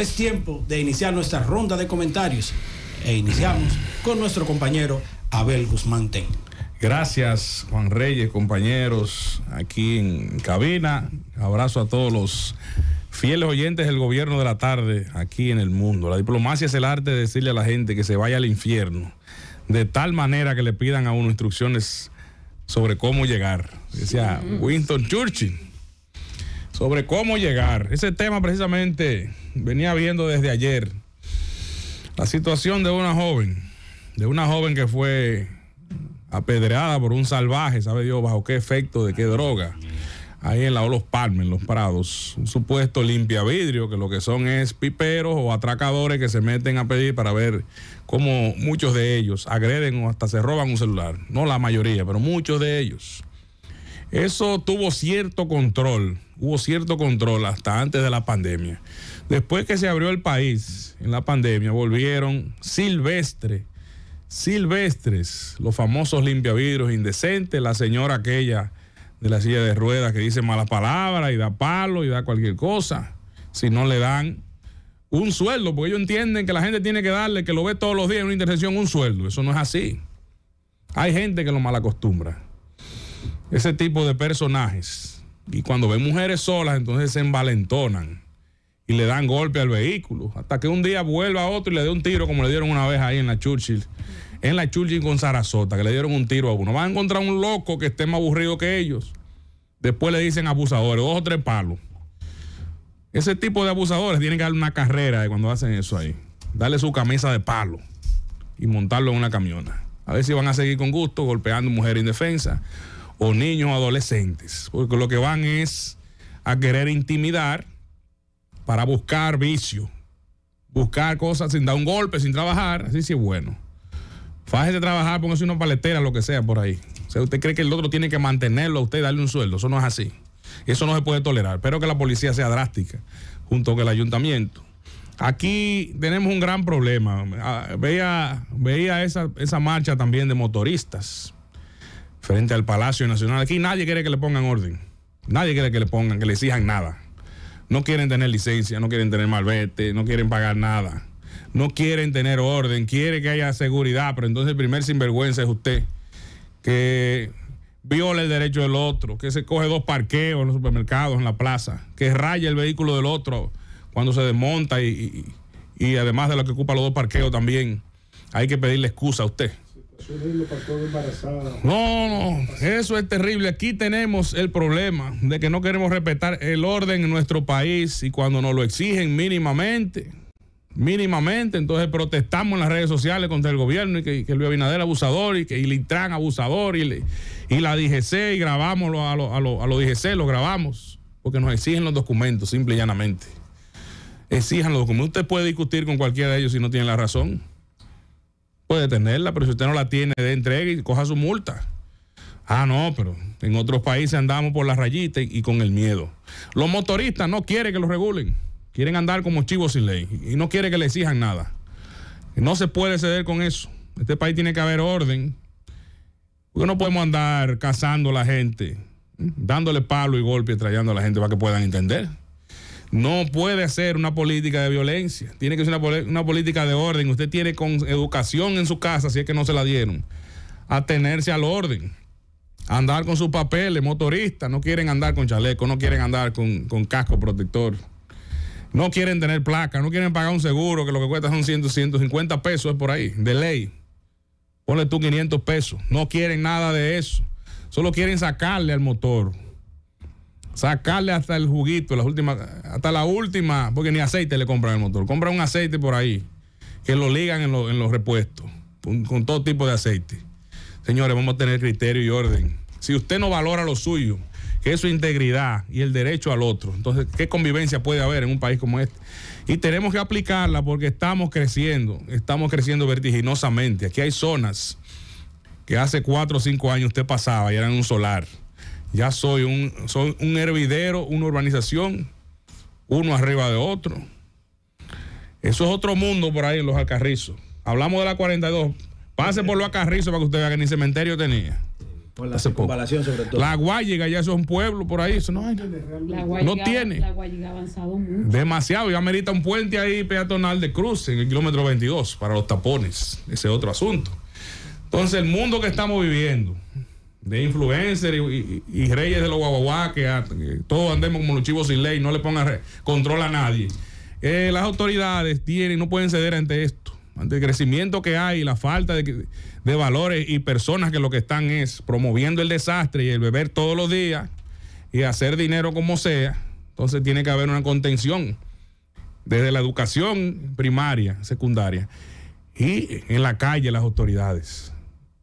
es tiempo de iniciar nuestra ronda de comentarios e iniciamos con nuestro compañero Abel Guzmán Ten. Gracias Juan Reyes, compañeros aquí en cabina. Abrazo a todos los fieles oyentes del gobierno de la tarde aquí en el mundo. La diplomacia es el arte de decirle a la gente que se vaya al infierno, de tal manera que le pidan a uno instrucciones sobre cómo llegar. Decía Winston Churchill sobre cómo llegar. Ese tema precisamente venía viendo desde ayer. La situación de una joven, de una joven que fue apedreada por un salvaje, sabe Dios bajo qué efecto, de qué droga, ahí en la Olos Palmes, en los Prados. Un supuesto limpia vidrio, que lo que son es piperos o atracadores que se meten a pedir para ver cómo muchos de ellos agreden o hasta se roban un celular. No la mayoría, pero muchos de ellos. Eso tuvo cierto control hubo cierto control hasta antes de la pandemia. Después que se abrió el país en la pandemia, volvieron silvestre, silvestres, los famosos limpiavidros indecentes, la señora aquella de la silla de ruedas que dice malas palabras y da palo y da cualquier cosa, si no le dan un sueldo, porque ellos entienden que la gente tiene que darle, que lo ve todos los días en una intersección, un sueldo. Eso no es así. Hay gente que lo malacostumbra. Ese tipo de personajes y cuando ven mujeres solas, entonces se envalentonan y le dan golpe al vehículo. Hasta que un día vuelva otro y le dé un tiro, como le dieron una vez ahí en la Churchill. En la Churchill con Sarasota, que le dieron un tiro a uno. Van a encontrar un loco que esté más aburrido que ellos. Después le dicen abusadores, dos o tres palos. Ese tipo de abusadores tienen que dar una carrera de cuando hacen eso ahí. Darle su camisa de palo y montarlo en una camiona. A ver si van a seguir con gusto golpeando mujeres indefensas o niños o adolescentes, porque lo que van es a querer intimidar para buscar vicio, buscar cosas sin dar un golpe, sin trabajar, así sí es bueno. Fájese de trabajar, póngase una paletera, lo que sea por ahí. O usted cree que el otro tiene que mantenerlo usted, darle un sueldo, eso no es así. Eso no se puede tolerar. Espero que la policía sea drástica, junto con el ayuntamiento. Aquí tenemos un gran problema. Ah, veía, veía esa, esa marcha también de motoristas frente al Palacio Nacional. Aquí nadie quiere que le pongan orden. Nadie quiere que le pongan, que le exijan nada. No quieren tener licencia, no quieren tener malvete, no quieren pagar nada. No quieren tener orden, quiere que haya seguridad, pero entonces el primer sinvergüenza es usted, que viola el derecho del otro, que se coge dos parqueos en los supermercados, en la plaza, que raya el vehículo del otro cuando se desmonta y, y además de lo que ocupa los dos parqueos también, hay que pedirle excusa a usted. No, no, eso es terrible. Aquí tenemos el problema de que no queremos respetar el orden en nuestro país y cuando nos lo exigen mínimamente, mínimamente, entonces protestamos en las redes sociales contra el gobierno y que, el Luis Abinader abusador y que y abusador y, le, y la DGC y grabamos a los a lo, a lo DGC, lo grabamos porque nos exigen los documentos, simple y llanamente. Exijan los documentos. Usted puede discutir con cualquiera de ellos si no tiene la razón puede tenerla, pero si usted no la tiene, de entrega y coja su multa. Ah, no, pero en otros países andamos por las rayitas y con el miedo. Los motoristas no quieren que los regulen, quieren andar como chivos sin ley y no quieren que le exijan nada. No se puede ceder con eso. Este país tiene que haber orden. Porque no podemos andar cazando a la gente, dándole palo y golpe, trayendo a la gente para que puedan entender. No puede ser una política de violencia, tiene que ser una, política de orden. Usted tiene con educación en su casa, si es que no se la dieron, atenerse al orden, andar con sus papeles, motorista, no quieren andar con chaleco, no quieren andar con, casco protector, no quieren tener placa, no quieren pagar un seguro que lo que cuesta son 100, 150 pesos, es por ahí, de ley. Ponle tú 500 pesos, no quieren nada de eso, solo quieren sacarle al motor sacarle hasta el juguito, hasta la última, porque ni aceite le compran el motor. Compran un aceite por ahí, que lo ligan en, los repuestos, con, con, todo tipo de aceite. Señores, vamos a tener criterio y orden. Si usted no valora lo suyo, que es su integridad y el derecho al otro, entonces, ¿qué convivencia puede haber en un país como este? Y tenemos que aplicarla porque estamos creciendo, estamos creciendo vertiginosamente. Aquí hay zonas que hace cuatro o cinco años usted pasaba y eran un solar. Ya soy un, un hervidero, una urbanización, uno arriba de otro. Eso es otro mundo por ahí en los alcarrizos. Hablamos de la 42. Pase por los alcarrizos para que usted vea que ni cementerio tenía. Por la población, sobre todo. La Guayiga ya eso es un pueblo por ahí. no, no tiene. Demasiado. Ya merita un puente ahí peatonal de cruce en el kilómetro 22 para los tapones. Ese es otro asunto. Entonces el mundo que estamos viviendo de influencers y, reyes de los guaguaguá que, todos andemos como los chivos sin ley, no le pongan control a nadie. Eh, las autoridades tienen, no pueden ceder ante esto, ante el crecimiento que hay, la falta de valores y personas que lo que están es promoviendo el desastre y el beber todos los días y hacer dinero como sea. Entonces tiene que haber una contención desde la educación primaria, secundaria y en la calle las autoridades.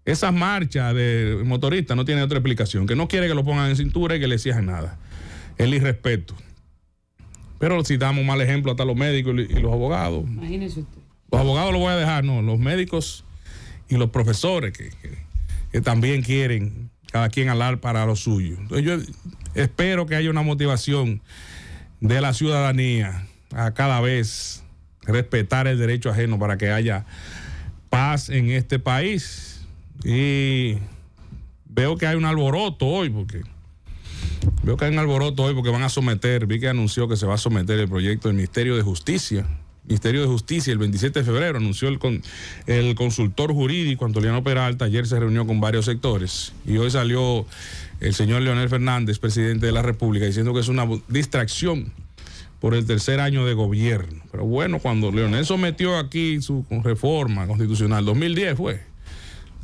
Esas marchas de motorista no tiene otra explicación, que no quiere que lo pongan en cintura y que le exijan nada. El irrespeto. Pero si damos mal ejemplo hasta los médicos y los abogados. Imagínese usted. Los abogados lo voy a dejar, no, los médicos y los profesores que, que también quieren cada quien hablar para lo suyo. Entonces yo espero que haya una motivación de la ciudadanía a cada vez respetar el derecho ajeno para que haya paz en este país y veo que hay un alboroto hoy, porque veo que hay un alboroto hoy porque van a someter, vi que anunció que se va a someter el proyecto del Ministerio de Justicia. Ministerio de Justicia el 27 de febrero anunció el, con, el consultor jurídico Antoliano Peralta, ayer se reunió con varios sectores y hoy salió el señor Leonel Fernández, presidente de la República, diciendo que es una distracción por el tercer año de gobierno. Pero bueno, cuando Leonel sometió aquí su reforma constitucional, 2010 fue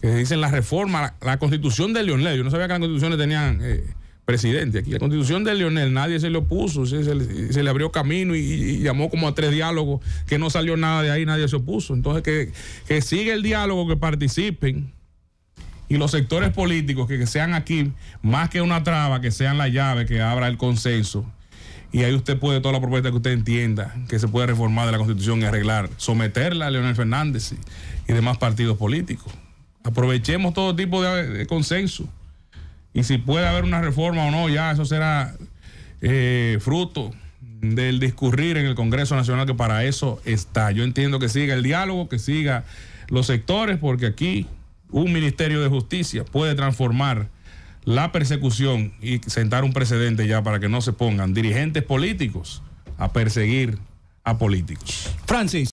que dicen la reforma, la, constitución de Leonel. Yo no sabía que las constituciones tenían eh, presidente aquí. La constitución de Leonel, nadie se le opuso, se, le abrió camino y, llamó como a tres diálogos, que no salió nada de ahí, nadie se opuso. Entonces, que, que siga el diálogo, que participen. Y los sectores políticos que, sean aquí, más que una traba, que sean la llave que abra el consenso. Y ahí usted puede, toda la propuesta que usted entienda que se puede reformar de la Constitución y arreglar, someterla a Leonel Fernández y demás partidos políticos. Aprovechemos todo tipo de, consenso. Y si puede haber una reforma o no, ya eso será eh, fruto del discurrir en el Congreso Nacional, que para eso está. Yo entiendo que siga el diálogo, que siga los sectores, porque aquí un Ministerio de Justicia puede transformar la persecución y sentar un precedente ya para que no se pongan dirigentes políticos a perseguir a políticos. Francis.